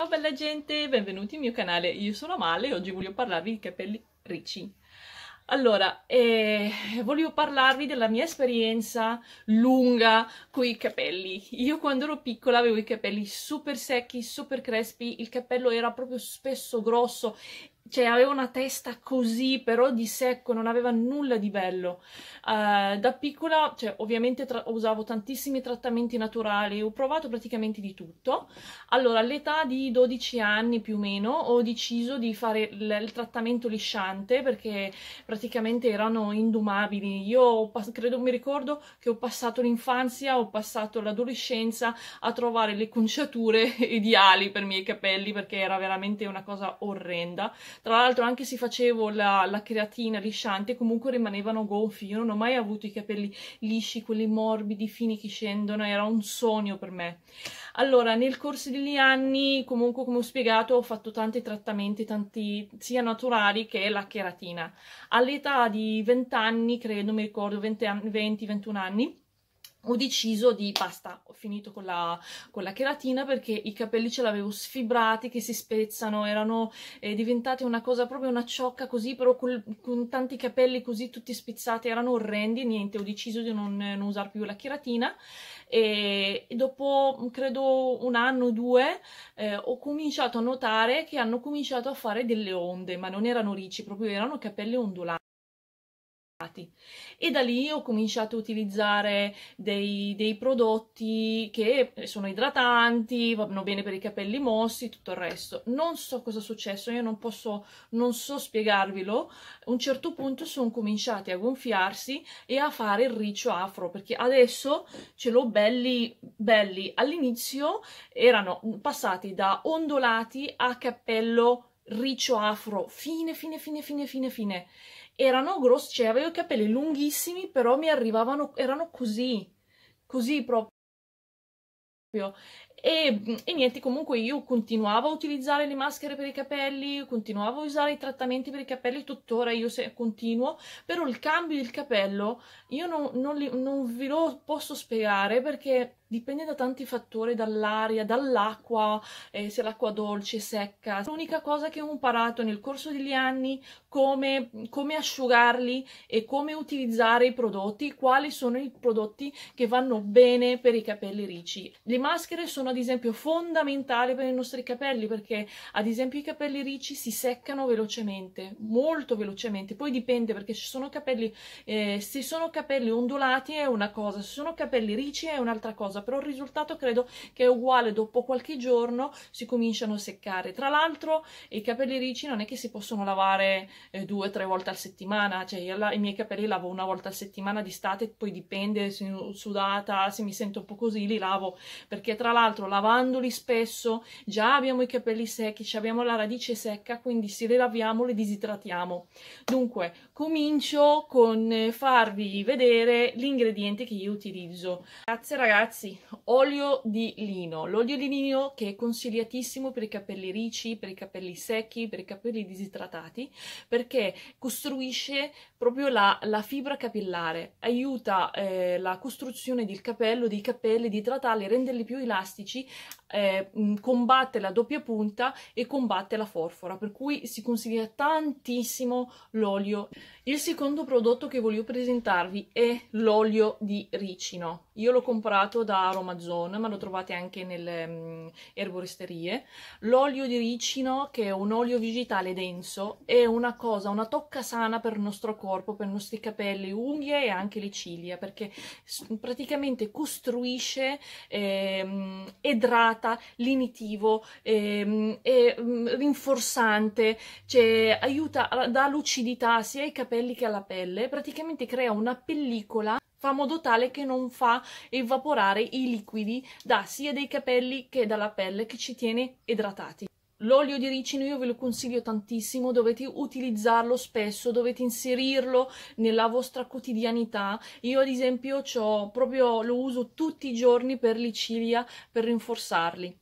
Ciao bella gente, benvenuti nel mio canale, io sono Male e oggi voglio parlarvi di capelli ricci. Allora, eh, volevo parlarvi della mia esperienza lunga con i capelli. Io quando ero piccola avevo i capelli super secchi, super crespi, il capello era proprio spesso grosso cioè aveva una testa così però di secco, non aveva nulla di bello. Uh, da piccola, cioè, ovviamente usavo tantissimi trattamenti naturali, ho provato praticamente di tutto. Allora, all'età di 12 anni più o meno ho deciso di fare il trattamento lisciante perché praticamente erano indumabili. Io credo, mi ricordo che ho passato l'infanzia, ho passato l'adolescenza a trovare le conciature ideali per i miei capelli perché era veramente una cosa orrenda tra l'altro anche se facevo la, la creatina lisciante comunque rimanevano gonfi, io non ho mai avuto i capelli lisci, quelli morbidi, fini che scendono, era un sogno per me. Allora, nel corso degli anni, comunque come ho spiegato, ho fatto tanti trattamenti, tanti sia naturali che la cheratina. All'età di 20 anni, credo, mi ricordo, 20-21 anni, ho deciso di basta, ho finito con la, con la, cheratina perché i capelli ce l'avevo sfibrati che si spezzano, erano eh, diventate una cosa proprio una ciocca così, però col, con tanti capelli così tutti spezzati, erano orrendi, niente, ho deciso di non, non usare più la cheratina e, e dopo credo un anno o due eh, ho cominciato a notare che hanno cominciato a fare delle onde, ma non erano ricci, proprio erano capelli ondulati. E da lì ho cominciato a utilizzare dei, dei, prodotti che sono idratanti, vanno bene per i capelli mossi, tutto il resto. Non so cosa è successo, io non posso, non so spiegarvelo. A un certo punto sono cominciati a gonfiarsi e a fare il riccio afro, perché adesso ce l'ho belli, belli. All'inizio erano passati da ondolati a cappello riccio afro, fine, fine, fine, fine, fine, fine erano grossi, cioè avevo i capelli lunghissimi, però mi arrivavano, erano così, così proprio. E, e, niente, comunque io continuavo a utilizzare le maschere per i capelli, continuavo a usare i trattamenti per i capelli, tuttora io se, continuo, però il cambio del capello io non, non, li, non, vi lo posso spiegare perché Dipende da tanti fattori, dall'aria, dall'acqua, eh, se l'acqua dolce, secca. L'unica cosa che ho imparato nel corso degli anni come, come asciugarli e come utilizzare i prodotti, quali sono i prodotti che vanno bene per i capelli ricci. Le maschere sono ad esempio fondamentali per i nostri capelli perché ad esempio i capelli ricci si seccano velocemente, molto velocemente. Poi dipende perché ci sono capelli, eh, se sono capelli ondulati è una cosa, se sono capelli ricci è un'altra cosa cosa, però il risultato credo che è uguale dopo qualche giorno si cominciano a seccare. Tra l'altro i capelli ricci non è che si possono lavare eh, due o tre volte al settimana, cioè io la, i miei capelli lavo una volta al settimana d'estate, poi dipende se sono sudata, se mi sento un po' così li lavo, perché tra l'altro lavandoli spesso già abbiamo i capelli secchi, abbiamo la radice secca, quindi se li laviamo li disidratiamo. Dunque comincio con eh, farvi vedere gli ingredienti che io utilizzo. Grazie ragazzi, Ragazzi, olio di lino. L'olio di lino che è consigliatissimo per i capelli ricci, per i capelli secchi, per i capelli disidratati, perché costruisce proprio la, la fibra capillare, aiuta eh, la costruzione del capello, dei capelli, di trattarli, renderli più elastici, eh, mm, combatte la doppia punta e combatte la forfora, per cui si consiglia tantissimo l'olio. Il secondo prodotto che voglio presentarvi è l'olio di ricino io l'ho comprato da Romazon, ma lo trovate anche nelle um, erboristerie. L'olio di ricino, che è un olio vegetale denso, è una cosa, una tocca sana per il nostro corpo, per i nostri capelli, unghie e anche le ciglia, perché praticamente costruisce, ehm, edrata, linitivo, ehm, è mm, rinforzante, cioè, aiuta, dà lucidità sia ai capelli che alla pelle, praticamente crea una pellicola fa modo tale che non fa evaporare i liquidi da sia dei capelli che dalla pelle che ci tiene idratati. L'olio di ricino io ve lo consiglio tantissimo, dovete utilizzarlo spesso, dovete inserirlo nella vostra quotidianità. Io ad esempio proprio, lo uso tutti i giorni per le ciglia, per rinforzarli.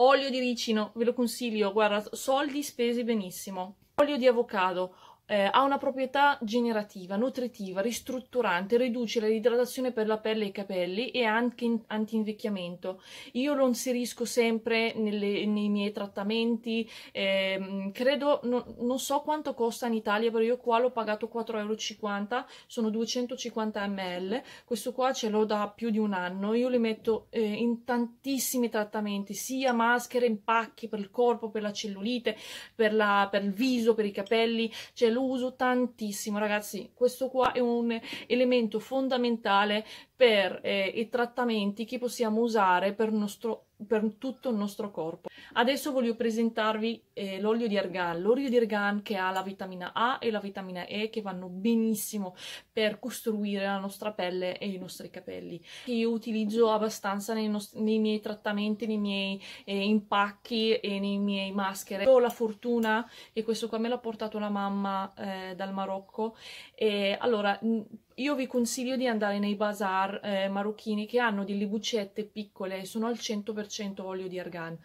Olio di ricino, ve lo consiglio, guarda, soldi spesi benissimo. Olio di avocado, eh, ha una proprietà generativa, nutritiva, ristrutturante, riduce l'idratazione per la pelle e i capelli e anche in, anti-invecchiamento. Io lo inserisco sempre nelle, nei miei trattamenti, eh, credo, no, non so quanto costa in Italia, però io qua l'ho pagato 4,50 euro, sono 250 ml, questo qua ce l'ho da più di un anno, io li metto eh, in tantissimi trattamenti, sia maschere, impacchi per il corpo, per la cellulite, per, la, per il viso, per i capelli, cioè lo uso tantissimo ragazzi questo qua è un elemento fondamentale per eh, i trattamenti che possiamo usare per, nostro, per, tutto il nostro corpo. Adesso voglio presentarvi eh, l'olio di argan, l'olio di argan che ha la vitamina A e la vitamina E che vanno benissimo per costruire la nostra pelle e i nostri capelli. Io utilizzo abbastanza nei, nei miei trattamenti, nei miei eh, impacchi e nei miei maschere. Ho la fortuna, e questo qua me l'ha portato la mamma eh, dal Marocco, e allora io vi consiglio di andare nei bazar eh, marocchini che hanno delle buccette piccole, sono al 100% olio di argan.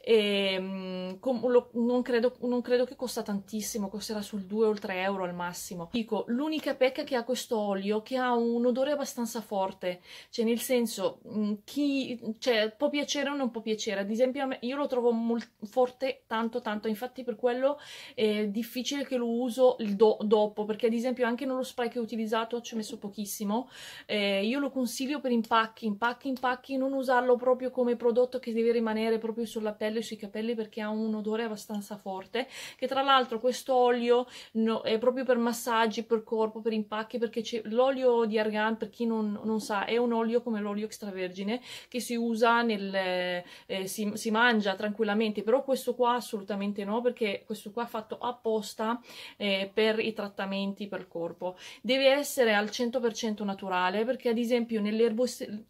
E, ehm, com, lo, non, credo, non, credo, che costa tantissimo, costerà sul 2 o 3 euro al massimo. Dico, l'unica pecca che ha questo olio che ha un odore abbastanza forte, cioè nel senso, mm, chi, cioè, può piacere o non può piacere. Ad esempio io lo trovo molt, forte tanto tanto, infatti per quello è difficile che lo uso do, dopo, perché ad esempio anche nello spray che ho utilizzato c'è messo pochissimo, eh, io lo consiglio per impacchi, impacchi, impacchi, non usarlo proprio come prodotto che deve rimanere proprio sulla pelle e sui capelli perché ha un odore abbastanza forte, che tra l'altro questo olio no, è proprio per massaggi, per corpo, per impacchi, perché l'olio di argan, per chi non, non, sa, è un olio come l'olio extravergine che si usa nel... Eh, si, si mangia tranquillamente, però questo qua assolutamente no perché questo qua è fatto apposta eh, per i trattamenti per il corpo. Deve essere al al 100% naturale perché ad esempio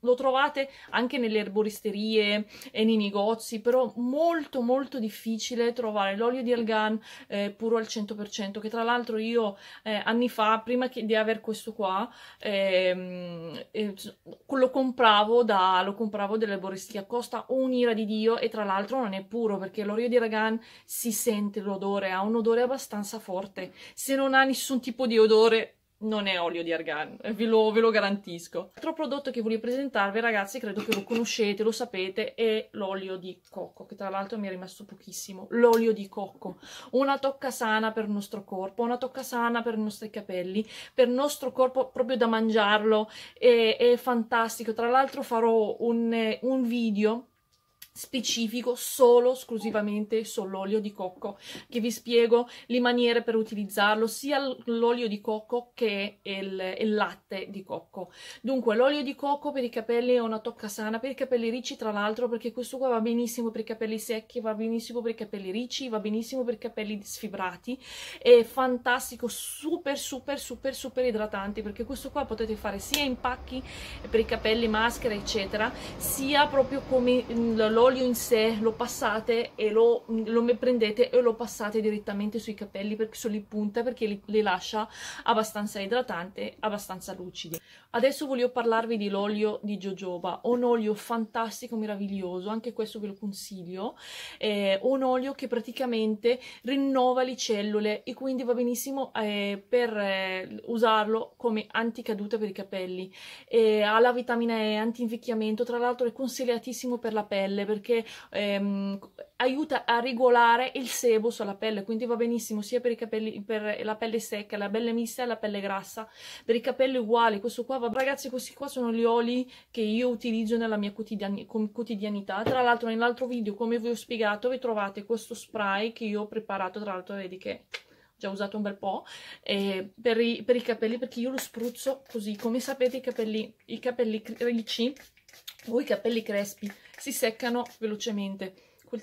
lo trovate anche nelle erboristerie e nei negozi, però molto molto difficile trovare l'olio di argan eh, puro al 100% che tra l'altro io eh, anni fa, prima che, di aver questo qua, ehm, eh, lo compravo da lo compravo dell'erboristeria, costa un'ira di Dio e tra l'altro non è puro perché l'olio di argan si sente l'odore, ha un odore abbastanza forte, se non ha nessun tipo di odore non è olio di argan, eh, ve lo, ve lo garantisco. L'altro prodotto che voglio presentarvi, ragazzi, credo che lo conoscete, lo sapete, è l'olio di cocco, che tra l'altro mi è rimasto pochissimo. L'olio di cocco, una tocca sana per il nostro corpo, una tocca sana per i nostri capelli, per il nostro corpo proprio da mangiarlo, è, è fantastico. Tra l'altro farò un, eh, un video specifico solo esclusivamente sull'olio di cocco che vi spiego le maniere per utilizzarlo sia l'olio di cocco che il, il latte di cocco dunque l'olio di cocco per i capelli è una tocca sana per i capelli ricci tra l'altro perché questo qua va benissimo per i capelli secchi va benissimo per i capelli ricci va benissimo per i capelli sfibrati è fantastico super super super super idratante perché questo qua potete fare sia in pacchi per i capelli maschera eccetera sia proprio come mm, l'olio l'olio in sé lo passate e lo, lo, prendete e lo passate direttamente sui capelli perché sono in punta perché li, li lascia abbastanza idratante, abbastanza lucidi. Adesso voglio parlarvi dell'olio di jojoba, un olio fantastico, meraviglioso, anche questo ve lo consiglio, eh, un olio che praticamente rinnova le cellule e quindi va benissimo eh, per eh, usarlo come anticaduta per i capelli. ha la vitamina E, anti invecchiamento, tra l'altro è consigliatissimo per la pelle perché ehm, aiuta a regolare il sebo sulla pelle, quindi va benissimo sia per, capelli, per la pelle secca, la pelle mista e la pelle grassa, per i capelli uguali, questo qua va, ragazzi questi qua sono gli oli che io utilizzo nella mia quotidian quotidianità, tra l'altro nell'altro video come vi ho spiegato vi trovate questo spray che io ho preparato, tra l'altro vedi che già usato un bel po', eh, per, i, per, i, capelli, perché io lo spruzzo così, come sapete i capelli, i capelli ricci o oh, i capelli crespi si seccano velocemente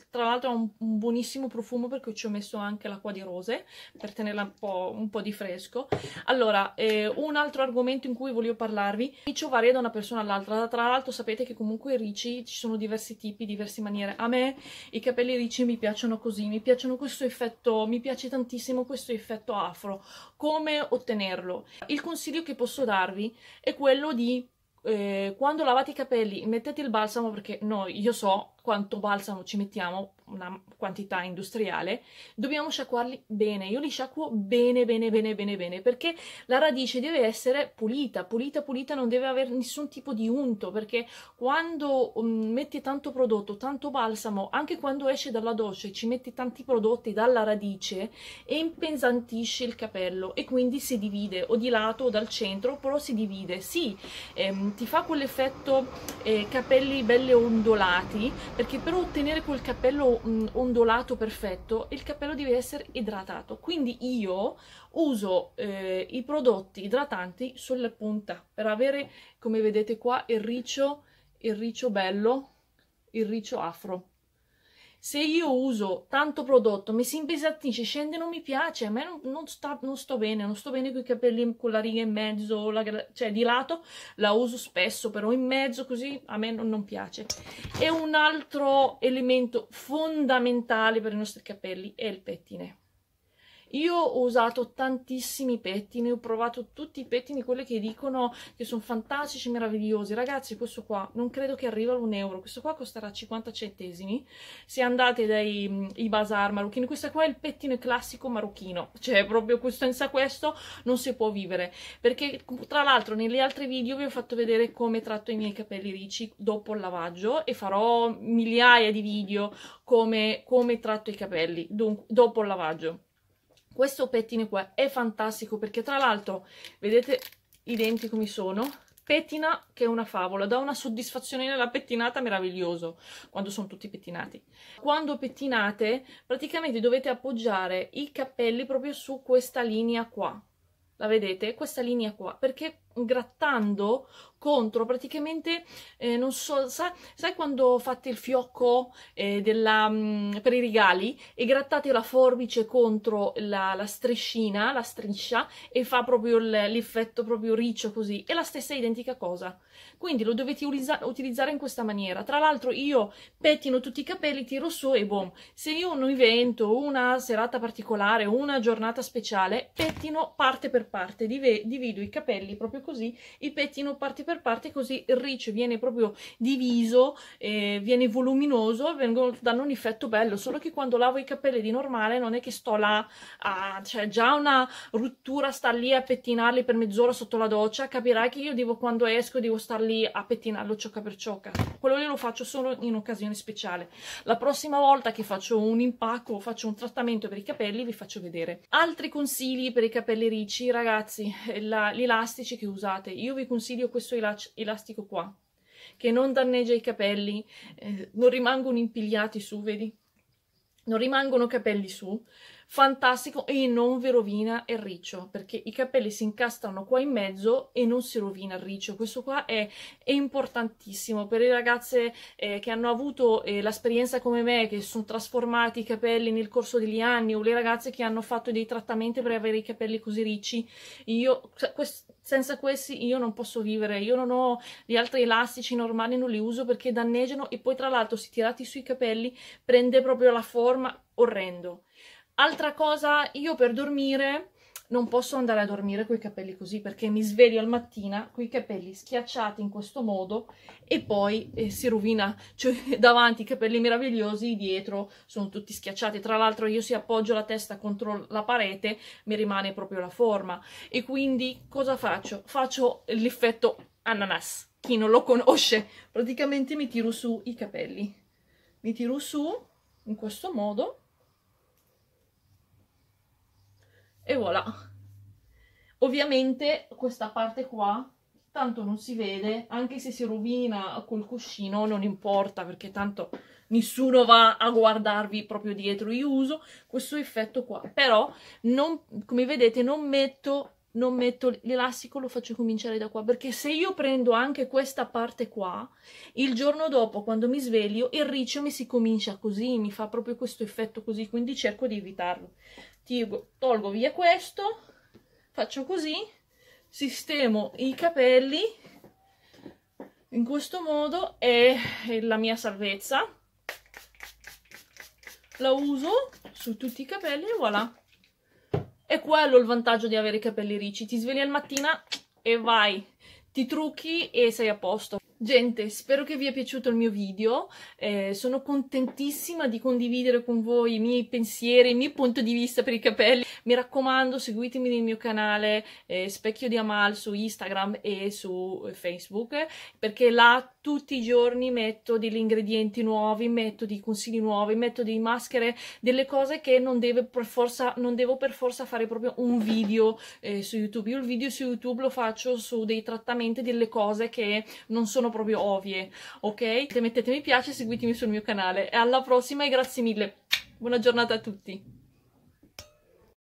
tra l'altro ha un, un, buonissimo profumo perché ci ho messo anche l'acqua di rose per tenerla un po', un po di fresco allora eh, un altro argomento in cui volevo parlarvi riccio varia da una persona all'altra tra l'altro sapete che comunque i ricci ci sono diversi tipi diverse maniere a me i capelli ricci mi piacciono così mi piacciono questo effetto mi piace tantissimo questo effetto afro come ottenerlo il consiglio che posso darvi è quello di eh, quando lavate i capelli mettete il balsamo perché no, io so quanto balsamo ci mettiamo, una quantità industriale, dobbiamo sciacquarli bene. Io li sciacquo bene, bene, bene, bene, bene, perché la radice deve essere pulita, pulita, pulita, non deve avere nessun tipo di unto, perché quando mm, metti tanto prodotto, tanto balsamo, anche quando esce dalla doccia e ci metti tanti prodotti dalla radice impensantisce il capello e quindi si divide o di lato o dal centro, però si divide. Sì, ehm, ti fa quell'effetto eh, capelli belli ondolati, perché per ottenere quel capello mh, ondulato perfetto il capello deve essere idratato quindi io uso eh, i prodotti idratanti sulla punta per avere come vedete qua il riccio il riccio bello il riccio afro se io uso tanto prodotto, mi si impesantisce, scende, non mi piace, a me non, non, sta, non sto bene, non sto bene con i capelli con la riga in mezzo, la, cioè di lato la uso spesso, però in mezzo così a me non, non piace. E un altro elemento fondamentale per i nostri capelli è il pettine io ho usato tantissimi pettini, ho provato tutti i pettini, quelli che dicono che sono fantastici, meravigliosi. Ragazzi, questo qua non credo che arriva all'1 euro, questo qua costerà 50 centesimi. Se andate dai mm, i bazar marocchini, questo qua è il pettine classico marocchino, cioè proprio questo, senza questo non si può vivere. Perché tra l'altro negli altri video vi ho fatto vedere come tratto i miei capelli ricci dopo il lavaggio e farò migliaia di video come, come tratto i capelli dopo il lavaggio questo pettine qua è fantastico perché tra l'altro vedete i denti come sono pettina che è una favola, dà una soddisfazione nella pettinata meraviglioso quando sono tutti pettinati. Quando pettinate praticamente dovete appoggiare i capelli proprio su questa linea qua, la vedete? Questa linea qua, perché grattando contro praticamente eh, non so sa, sai quando fate il fiocco eh, della, mh, mm, per i regali e grattate la forbice contro la, la striscina la striscia e fa proprio l'effetto proprio riccio così è la stessa identica cosa quindi lo dovete utilizzare in questa maniera tra l'altro io pettino tutti i capelli tiro su e boom se io un evento una serata particolare una giornata speciale pettino parte per parte divido i capelli proprio così il pettino parte per parte così il riccio viene proprio diviso eh, viene voluminoso e danno un effetto bello solo che quando lavo i capelli di normale non è che sto là a, cioè già una rottura star lì a pettinarli per mezz'ora sotto la doccia capirai che io devo quando esco devo star lì a pettinarlo ciocca per ciocca quello lì lo faccio solo in occasione speciale la prossima volta che faccio un impacco faccio un trattamento per i capelli vi faccio vedere altri consigli per i capelli ricci ragazzi eh, gli elastici che usate. Io vi consiglio questo elastico qua, che non danneggia i capelli, eh, non rimangono impigliati su, vedi? Non rimangono capelli su, fantastico e non vi rovina il riccio, perché i capelli si incastrano qua in mezzo e non si rovina il riccio. Questo qua è, è importantissimo per le ragazze eh, che hanno avuto eh, l'esperienza come me, che sono trasformati i capelli nel corso degli anni, o le ragazze che hanno fatto dei trattamenti per avere i capelli così ricci. Io, cioè, quest, senza questi io non posso vivere, io non ho gli altri elastici normali, non li uso perché danneggiano e poi tra l'altro si tirati sui capelli prende proprio la forma orrendo. Altra cosa, io per dormire non posso andare a dormire con i capelli così perché mi sveglio al mattina con i capelli schiacciati in questo modo e poi eh, si rovina, cioè davanti i capelli meravigliosi, dietro sono tutti schiacciati, tra l'altro io se appoggio la testa contro la parete mi rimane proprio la forma e quindi cosa faccio? Faccio l'effetto ananas, chi non lo conosce, praticamente mi tiro su i capelli, mi tiro su in questo modo e voilà ovviamente questa parte qua tanto non si vede anche se si rovina col cuscino non importa perché tanto nessuno va a guardarvi proprio dietro io uso questo effetto qua però non, come vedete non metto non metto l'elastico, lo faccio cominciare da qua, perché se io prendo anche questa parte qua, il giorno dopo, quando mi sveglio, il riccio mi si comincia così, mi fa proprio questo effetto così, quindi cerco di evitarlo tolgo via questo, faccio così, sistemo i capelli in questo modo è la mia salvezza. La uso su tutti i capelli e voilà. È quello il vantaggio di avere i capelli ricci. Ti svegli al mattino e vai, ti trucchi e sei a posto. Gente, spero che vi è piaciuto il mio video, eh, sono contentissima di condividere con voi i miei pensieri, il mio punto di vista per i capelli. Mi raccomando, seguitemi nel mio canale eh, Specchio di Amal su Instagram e su eh, Facebook, perché là tutti i giorni metto degli ingredienti nuovi, metto dei consigli nuovi, metto delle maschere, delle cose che non, per forza, non devo per forza fare proprio un video eh, su YouTube. Io il video su YouTube lo faccio su dei trattamenti, delle cose che non sono proprio ovvie, ok? Se Mettete mi piace, seguitemi sul mio canale e alla prossima e grazie mille. Buona giornata a tutti.